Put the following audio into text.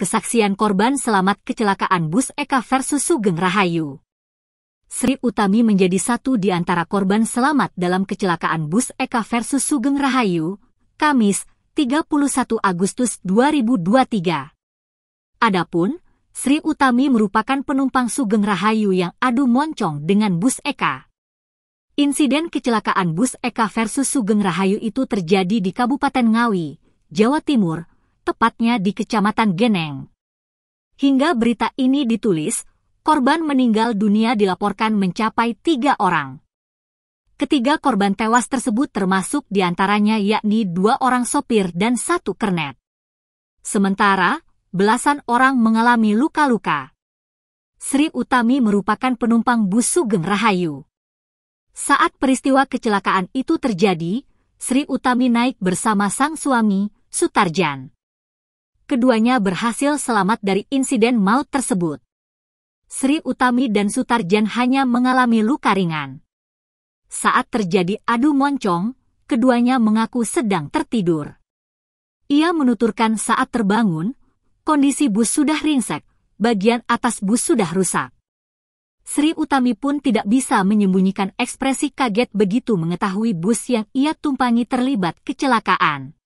Kesaksian korban selamat kecelakaan bus Eka versus Sugeng Rahayu. Sri Utami menjadi satu di antara korban selamat dalam kecelakaan bus Eka versus Sugeng Rahayu, Kamis, 31 Agustus 2023. Adapun, Sri Utami merupakan penumpang Sugeng Rahayu yang adu moncong dengan bus Eka. Insiden kecelakaan bus Eka versus Sugeng Rahayu itu terjadi di Kabupaten Ngawi, Jawa Timur, tepatnya di Kecamatan Geneng. Hingga berita ini ditulis, korban meninggal dunia dilaporkan mencapai tiga orang. Ketiga korban tewas tersebut termasuk diantaranya yakni dua orang sopir dan satu kernet. Sementara, belasan orang mengalami luka-luka. Sri Utami merupakan penumpang bus Sugeng Rahayu. Saat peristiwa kecelakaan itu terjadi, Sri Utami naik bersama sang suami, Sutarjan keduanya berhasil selamat dari insiden maut tersebut. Sri Utami dan Sutarjan hanya mengalami luka ringan. Saat terjadi adu moncong, keduanya mengaku sedang tertidur. Ia menuturkan saat terbangun, kondisi bus sudah ringsek, bagian atas bus sudah rusak. Sri Utami pun tidak bisa menyembunyikan ekspresi kaget begitu mengetahui bus yang ia tumpangi terlibat kecelakaan.